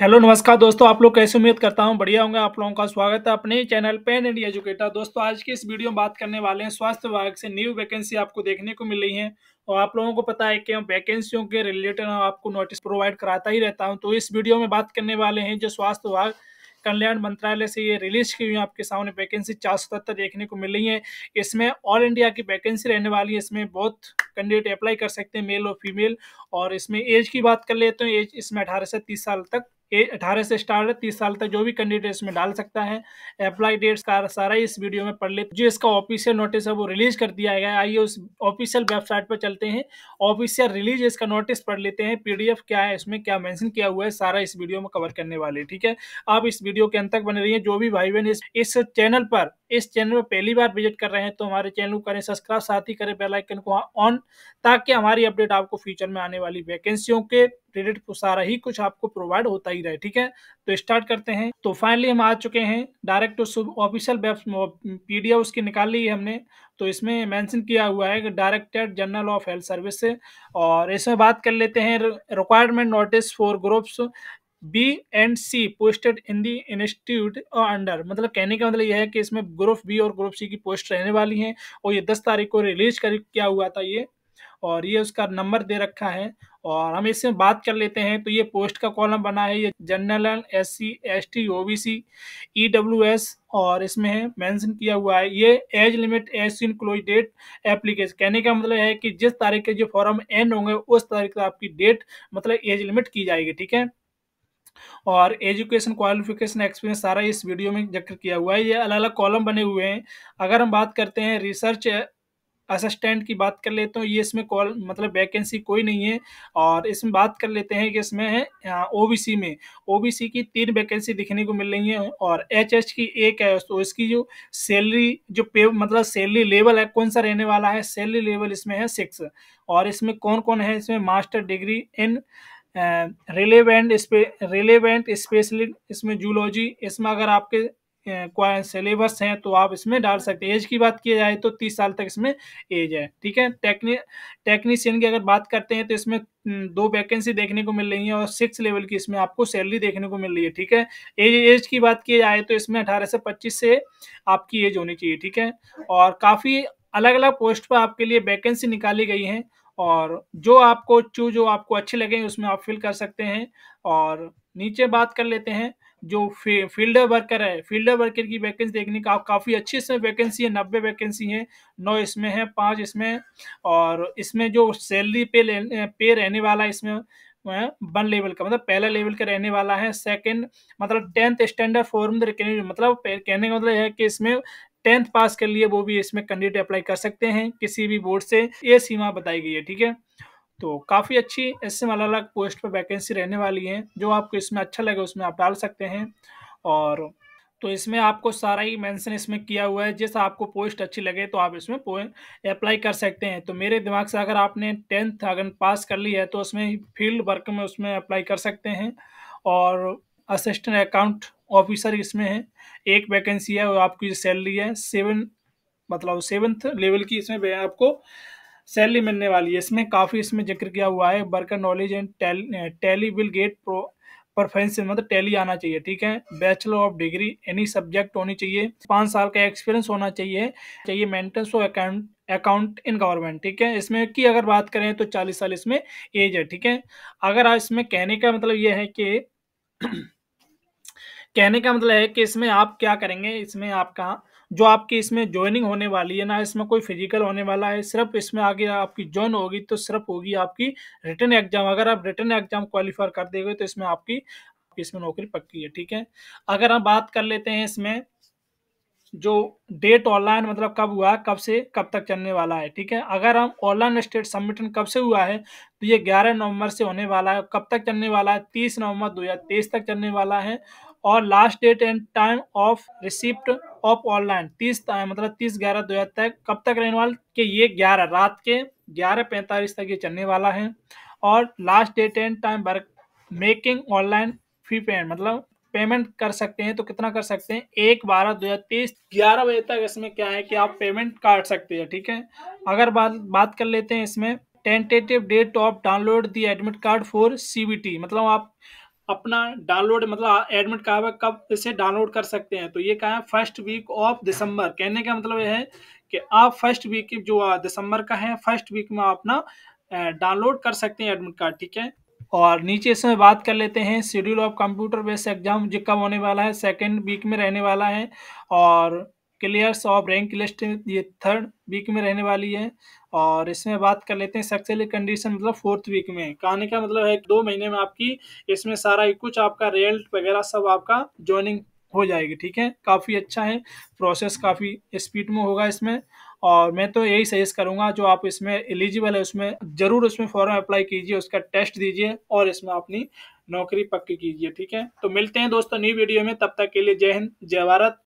hello नमस्कार दोस्तों आप लोग कैसे उम्मीद करता हूं बढ़िया होंगे आप लोगों का स्वागत है अपने चैनल पेन एंड एजुकेटर दोस्तों आज की इस वीडियो में बात करने वाले हैं स्वास्थ्य विभाग से न्यू वैकेंसी आपको देखने को मिल रही है और आप लोगों को पता है कि हम वैकेंसियों के रिलेटेड आपको नोटिस प्रोवाइड कराता ही रहता हूँ तो इस वीडियो में बात करने वाले हैं जो स्वास्थ्य विभाग कल्याण मंत्रालय से ये रिलीज की हुई आपके सामने वैकेंसी चार सौ देखने को मिल रही है इसमें ऑल इंडिया की वैकेंसी रहने वाली है इसमें बहुत कैंडिडेट अप्लाई कर सकते हैं मेल और फीमेल और इसमें एज की बात कर लेते हैं एज इसमें अठारह से तीस साल तक अठारह से स्टार्ट तीस साल तक जो भी कैंडिडेट इसमें डाल सकता है अप्लाई डेट्स का सारा इस वीडियो में पढ़ ले जो इसका ऑफिशियल नोटिस है वो रिलीज कर दिया गया आइए उस ऑफिशियल वेबसाइट पर चलते हैं ऑफिशियल रिलीज इसका नोटिस पढ़ लेते हैं पीडीएफ क्या है इसमें क्या मैंशन किया हुआ है सारा इस वीडियो में कवर करने वाले ठीक है आप इस वीडियो के अंत तक बने है जो भी भाई बहन इस, इस चैनल पर इस चैनल पर पहली बार विजिट कर रहे हैं तो हमारे चैनल को करें सब्सक्राइब साथ ही करें बेलाइकन को ऑन हाँ ताकि हमारी अपडेट आपको फ्यूचर में आने वाली वैकेंसियों के रिलेटेड सारा ही कुछ आपको प्रोवाइड होता ही रहे ठीक है तो स्टार्ट करते हैं तो फाइनली हम आ चुके हैं direct official web P D उसकी निकाल ली है हमने तो इसमें मैंशन किया हुआ है कि जनरल ऑफ हेल्थ सर्विस से और इसमें बात कर लेते हैं requirement notice for groups B and C posted in the institute और अंडर मतलब कहने का मतलब यह है कि इसमें ग्रुप बी और ग्रुप सी की पोस्ट रहने वाली हैं और ये दस तारीख को रिलीज कर क्या हुआ था ये और ये उसका नंबर दे रखा है और हम इसमें बात कर लेते हैं तो ये पोस्ट का कॉलम बना है ये general S C S T O B C E W S और इसमें है मेंशन किया हुआ है ये age limit age in close date application कहने का मतलब है कि जिस तारीख के जो फॉर्म एंड होंगे उस तारीख का आपकी डेट मतलब एज लिमिट की जाएगी ठीक है और एजुकेशन क्वालिफिकेशन एक्सपीरियंस सारा इस वीडियो में जिक्र किया हुआ है ये अलग अलग कॉलम बने हुए हैं अगर हम बात करते हैं रिसर्च असिस्टेंट की बात कर लेते हैं तो ये इसमें कॉल मतलब वैकेंसी कोई नहीं है और इसमें बात कर लेते हैं कि इसमें है ओ में ओ की तीन वैकेंसी दिखने को मिल रही है और एच एच की एक है तो इसकी जो सैलरी जो पे मतलब सैलरी लेवल है कौन सा रहने वाला है सैलरी लेवल इसमें है सिक्स और इसमें कौन कौन है इसमें master degree in relevant relevant specially इसमें जूलॉजी इसमें अगर आपके सिलेबस हैं तो आप इसमें डाल सकते हैं एज की बात की जाए तो तीस साल तक इसमें एज है ठीक है टेक्नी टेक्नीशियन की अगर बात करते हैं तो इसमें दो वैकेंसी देखने को मिल रही है और सिक्स लेवल की इसमें आपको सैलरी देखने को मिल रही है ठीक है एज एज की बात की जाए तो इसमें अठारह से पच्चीस से आपकी एज होनी चाहिए ठीक है और काफ़ी अलग अलग पोस्ट पर आपके लिए वैकेंसी निकाली गई है और जो आपको चू जो आपको अच्छे लगे उसमें आप फिल कर सकते हैं और नीचे बात कर लेते हैं जो फी, फील्डर वर्कर है फील्डर वर्कर की वैकेंसी देखने का काफ़ी अच्छी इसमें वैकेंसी है नब्बे वैकेंसी है नौ इसमें है पाँच इसमें और इसमें जो सैलरी पे ले, पे रहने वाला है इसमें वन लेवल का मतलब पहला लेवल का रहने वाला है सेकंड मतलब टेंथ स्टैंडर्ड फॉर्म मतलब कहने का मतलब है कि इसमें टेंथ पास कर लिए वो भी इसमें कैंडिडेट अप्लाई कर सकते हैं किसी भी बोर्ड से ये सीमा बताई गई है ठीक है तो काफ़ी अच्छी इससे अलग अलग पोस्ट पर वैकेंसी रहने वाली है जो आपको इसमें अच्छा लगे उसमें आप डाल सकते हैं और तो इसमें आपको सारा ही मेंशन इसमें किया हुआ है जैसा आपको पोस्ट अच्छी लगे तो आप इसमें अप्लाई कर सकते हैं तो मेरे दिमाग से अगर आपने टेंथ अगर पास कर ली है तो उसमें फील्ड वर्क में उसमें अप्लाई कर सकते हैं और असिस्टेंट अकाउंट ऑफिसर इसमें है एक वैकेंसी है और आपकी जो सैलरी है सेवन मतलब सेवन्थ लेवल की इसमें आपको सैलरी मिलने वाली है इसमें काफ़ी इसमें जिक्र किया हुआ है worker knowledge and Tally will get proficiency मतलब टैली आना चाहिए ठीक है bachelor of degree any subject होनी चाहिए पाँच साल का एक्सपीरियंस होना चाहिए चाहिए मेंटेनेंस और अकाउंट अकाउंट इन गवर्नमेंट ठीक है इसमें की अगर बात करें तो चालीस साल इसमें एज है ठीक है अगर इसमें कहने का मतलब यह है कि कहने का मतलब है कि इसमें आप क्या करेंगे इसमें आपका जो आपकी इसमें ज्वाइनिंग होने वाली है ना इसमें कोई फिजिकल होने वाला है सिर्फ इसमें आगे आपकी ज्वाइन होगी तो सिर्फ होगी आपकी रिटर्न एग्जाम अगर आप रिटर्न एग्जाम क्वालिफाई कर देंगे तो इसमें आपकी इसमें नौकरी पक्की है ठीक है अगर हम बात कर लेते हैं इसमें जो डेट ऑनलाइन मतलब कब हुआ कब से कब तक चलने वाला है ठीक है अगर हम ऑनलाइन स्टेट सबमिटन कब से हुआ है तो ये 11 नवंबर से होने वाला है कब तक चलने वाला है 30 नवंबर 2023 तक चलने वाला है और last date and time of receipt of online तीस मतलब तीस ग्यारह दो हज़ार तक कब तक रहने वाले कि ये ग्यारह रात के ग्यारह पैंतालीस तक ये चलने वाला है और last date and time work making online fee payment मतलब पेमेंट कर सकते हैं तो कितना कर सकते हैं एक बारह दो हज़ार तेईस ग्यारह बजे तक इसमें क्या है कि आप पेमेंट काट सकते हैं ठीक है अगर बात बात कर लेते हैं इसमें tentative date of download the admit card for C मतलब आप अपना डाउनलोड मतलब एडमिट कार्ड है कब इसे डाउनलोड कर सकते हैं तो ये कहा है फर्स्ट वीक ऑफ दिसंबर कहने का मतलब यह है कि आप फर्स्ट वीक जो दिसंबर का है फर्स्ट वीक में अपना डाउनलोड कर सकते हैं एडमिट कार्ड ठीक है और नीचे इसमें बात कर लेते हैं schedule of computer based exam जो कब होने वाला है सेकेंड वीक में रहने वाला है और क्लियर्स ऑफ रैंक लिस्ट ये थर्ड वीक में रहने वाली है और इसमें बात कर लेते हैं सक्सेली कंडीशन मतलब फोर्थ वीक में कहने का मतलब है दो महीने में आपकी इसमें सारा कुछ आपका रेल्ट वगैरह सब आपका ज्वाइनिंग हो जाएगी ठीक है काफ़ी अच्छा है प्रोसेस काफ़ी स्पीड में होगा इसमें और मैं तो यही सजेस्ट करूंगा जो आप इसमें एलिजिबल है उसमें ज़रूर उसमें फॉर्म अप्लाई कीजिए उसका टेस्ट दीजिए और इसमें अपनी नौकरी पक्की कीजिए ठीक है तो मिलते हैं दोस्तों न्यू वीडियो में तब तक के लिए जय हिंद जय भारत